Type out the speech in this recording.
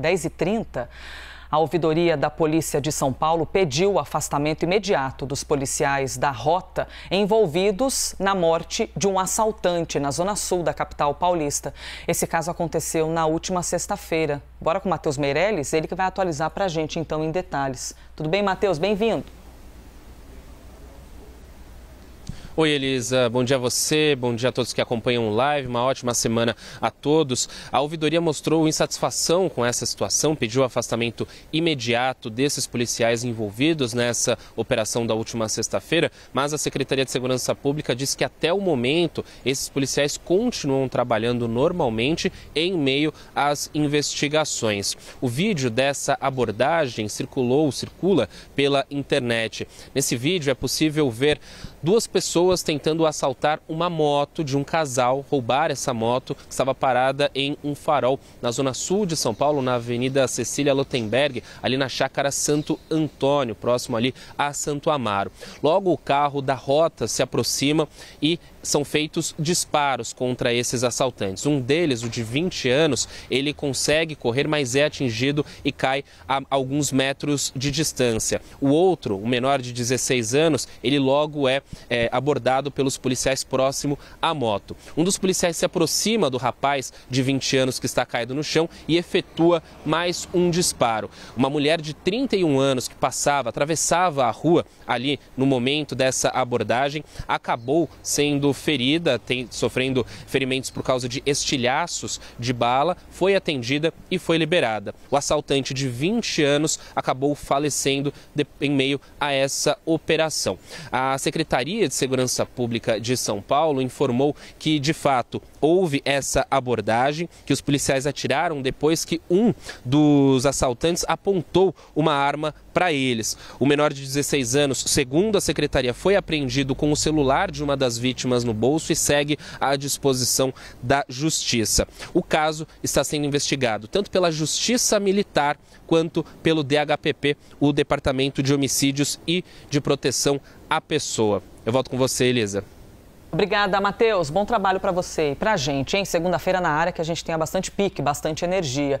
10h30, a ouvidoria da Polícia de São Paulo pediu o afastamento imediato dos policiais da rota envolvidos na morte de um assaltante na zona sul da capital paulista. Esse caso aconteceu na última sexta-feira. Bora com o Matheus Meirelles, ele que vai atualizar para a gente então em detalhes. Tudo bem, Matheus? Bem-vindo. Oi, Elisa. Bom dia a você, bom dia a todos que acompanham o live. Uma ótima semana a todos. A ouvidoria mostrou insatisfação com essa situação, pediu afastamento imediato desses policiais envolvidos nessa operação da última sexta-feira, mas a Secretaria de Segurança Pública diz que até o momento esses policiais continuam trabalhando normalmente em meio às investigações. O vídeo dessa abordagem circulou, circula pela internet. Nesse vídeo é possível ver duas pessoas pessoas tentando assaltar uma moto de um casal, roubar essa moto que estava parada em um farol na zona sul de São Paulo, na Avenida Cecília Lotenberg, ali na chácara Santo Antônio, próximo ali a Santo Amaro. Logo o carro da rota se aproxima e são feitos disparos contra esses assaltantes. Um deles, o de 20 anos, ele consegue correr, mas é atingido e cai a alguns metros de distância. O outro, o menor de 16 anos, ele logo é, é abordado abordado pelos policiais próximo à moto. Um dos policiais se aproxima do rapaz de 20 anos que está caído no chão e efetua mais um disparo. Uma mulher de 31 anos que passava, atravessava a rua ali no momento dessa abordagem, acabou sendo ferida, tem, sofrendo ferimentos por causa de estilhaços de bala, foi atendida e foi liberada. O assaltante de 20 anos acabou falecendo de, em meio a essa operação. A Secretaria de Segurança Segurança Pública de São Paulo informou que, de fato, houve essa abordagem, que os policiais atiraram depois que um dos assaltantes apontou uma arma para eles. O menor de 16 anos, segundo a secretaria, foi apreendido com o celular de uma das vítimas no bolso e segue à disposição da justiça. O caso está sendo investigado tanto pela Justiça Militar quanto pelo DHPP, o Departamento de Homicídios e de Proteção a pessoa. Eu volto com você, Elisa. Obrigada, Matheus. Bom trabalho para você e para a gente, hein? Segunda-feira na área que a gente tenha bastante pique, bastante energia.